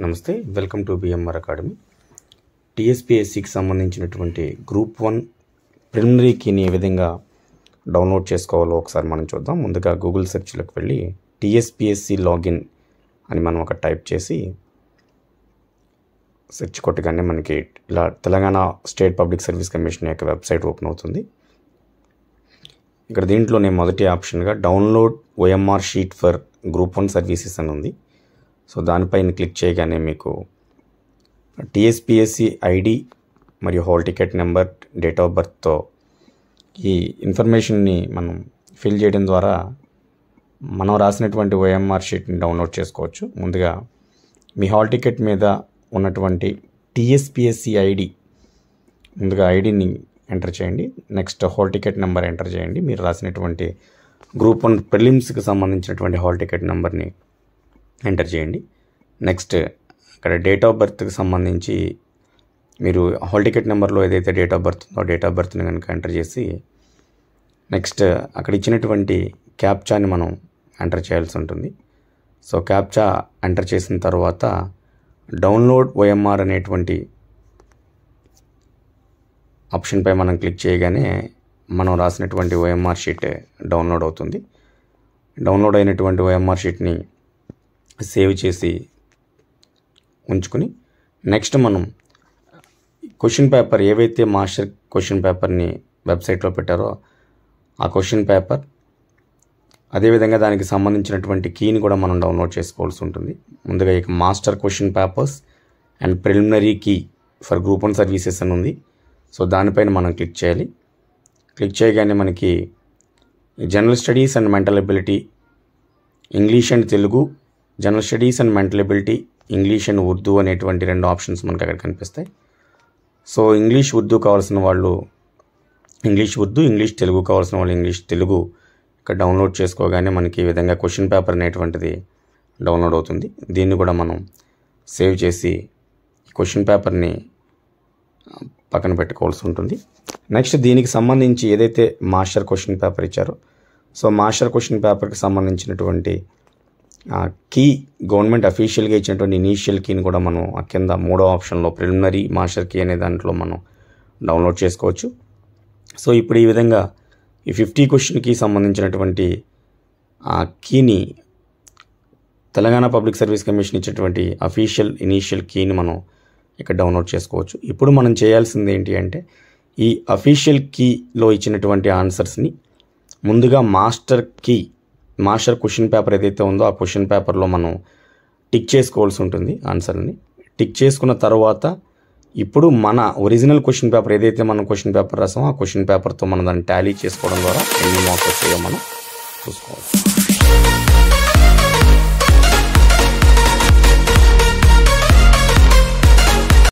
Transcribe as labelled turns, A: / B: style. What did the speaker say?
A: నమస్తే welcome to BMR academy టీఎస్పిఎస్సికి సంబంధించినటువంటి గ్రూప్ వన్ ప్రిలిమినరీ కీని ఏ విధంగా డౌన్లోడ్ చేసుకోవాలో ఒకసారి మనం చూద్దాం ముందుగా గూగుల్ సెర్చ్లోకి వెళ్ళి టీఎస్పిఎస్సి లాగిన్ అని మనం ఒక టైప్ చేసి సెర్చ్ కొట్టగానే మనకి ఇలా Telangana state public service commission యొక్క వెబ్సైట్ ఓపెన్ అవుతుంది ఇక్కడ దీంట్లోనే మొదటి ఆప్షన్గా download OMR sheet for group one services అని ఉంది సో దానిపైన క్లిక్ చేయగానే మీకు టీఎస్పిఎస్సి ఐడి మరియు hall ticket number date of బర్త్తో ఈ ఇన్ఫర్మేషన్ని మనం ఫిల్ చేయడం ద్వారా మనం రాసినటువంటి ఓఎంఆర్ షీట్ని డౌన్లోడ్ చేసుకోవచ్చు ముందుగా మీ హాల్ టికెట్ మీద ఉన్నటువంటి టీఎస్పిఎస్సి ఐడి ముందుగా ఐడిని ఎంటర్ చేయండి next hall ticket number enter చేయండి మీరు రాసినటువంటి గ్రూప్ వన్ ప్రిలిమ్స్కి సంబంధించినటువంటి హాల్ టికెట్ నెంబర్ని ఎంటర్ చేయండి నెక్స్ట్ అక్కడ డేట్ ఆఫ్ బర్త్కి సంబంధించి మీరు హాల్ టికెట్ నెంబర్లో ఏదైతే డేట్ ఆఫ్ బర్త్ ఉందో డేట్ ఆఫ్ బర్త్ని కనుక ఎంటర్ చేసి నెక్స్ట్ అక్కడ ఇచ్చినటువంటి క్యాప్చాని మనం ఎంటర్ చేయాల్సి ఉంటుంది సో క్యాప్చా ఎంటర్ చేసిన తర్వాత డౌన్లోడ్ ఓఎంఆర్ అనేటువంటి ఆప్షన్పై మనం క్లిక్ చేయగానే మనం రాసినటువంటి ఓఎంఆర్ షీట్ డౌన్లోడ్ అవుతుంది డౌన్లోడ్ అయినటువంటి ఓఎంఆర్ షీట్ని సేవ్ చేసి ఉంచుకుని నెక్స్ట్ మనం క్వశ్చన్ పేపర్ ఏవైతే మాస్టర్ క్వశ్చన్ పేపర్ని వెబ్సైట్లో పెట్టారో ఆ క్వశ్చన్ పేపర్ అదేవిధంగా దానికి సంబంధించినటువంటి కీని కూడా మనం డౌన్లోడ్ చేసుకోవాల్సి ఉంటుంది ముందుగా ఇక master question papers and preliminary key for group one services అని ఉంది సో దానిపైన మనం క్లిక్ చేయాలి క్లిక్ చేయగానే మనకి general studies and mental ability English and Telugu general studies and mental ability English and Urdu అనేటువంటి రెండు ఆప్షన్స్ మనకు అక్కడ కనిపిస్తాయి సో ఇంగ్లీష్ ఉర్దూ కావాల్సిన వాళ్ళు ఇంగ్లీష్ ఉర్దూ ఇంగ్లీష్ తెలుగు కావాల్సిన వాళ్ళు ఇంగ్లీష్ తెలుగు ఇక్కడ డౌన్లోడ్ చేసుకోగానే మనకి ఈ విధంగా క్వశ్చన్ పేపర్ అనేటువంటిది డౌన్లోడ్ అవుతుంది దీన్ని కూడా మనం సేవ్ చేసి క్వశ్చన్ పేపర్ని పక్కన పెట్టుకోవాల్సి ఉంటుంది నెక్స్ట్ దీనికి సంబంధించి ఏదైతే మాస్టర్ క్వశ్చన్ పేపర్ ఇచ్చారో సో మాస్టర్ క్వశ్చన్ పేపర్కి సంబంధించినటువంటి ఆ కీ గవర్నమెంట్ అఫీషియల్గా ఇచ్చినటువంటి ఇనీషియల్ కీని కూడా మనం ఆ కింద మూడో ఆప్షన్లో ప్రిలిమినరీ మాస్టర్ కీ అనే దాంట్లో మనం డౌన్లోడ్ చేసుకోవచ్చు సో ఇప్పుడు ఈ విధంగా ఈ ఫిఫ్టీ క్వశ్చన్కి సంబంధించినటువంటి ఆ కీని తెలంగాణ పబ్లిక్ సర్వీస్ కమిషన్ ఇచ్చినటువంటి అఫీషియల్ ఇనీషియల్ కీని మనం ఇక్కడ డౌన్లోడ్ చేసుకోవచ్చు ఇప్పుడు మనం చేయాల్సింది ఏంటి అంటే ఈ అఫీషియల్ కీలో ఇచ్చినటువంటి ఆన్సర్స్ని ముందుగా master key master question paper ఏదైతే ఉందో ఆ క్వశ్చన్ పేపర్లో మనం టిక్ చేసుకోవాల్సి ఉంటుంది ఆన్సర్ని టిక్ చేసుకున్న తర్వాత ఇప్పుడు మన ఒరిజినల్ క్వశ్చన్ పేపర్ ఏదైతే మనం క్వశ్చన్ పేపర్ రాసామో ఆ క్వశ్చన్ పేపర్తో మనం దాన్ని టాలీ చేసుకోవడం ద్వారా ఎన్ని మార్క్స్ వచ్చాయో మనం చూసుకోవాలి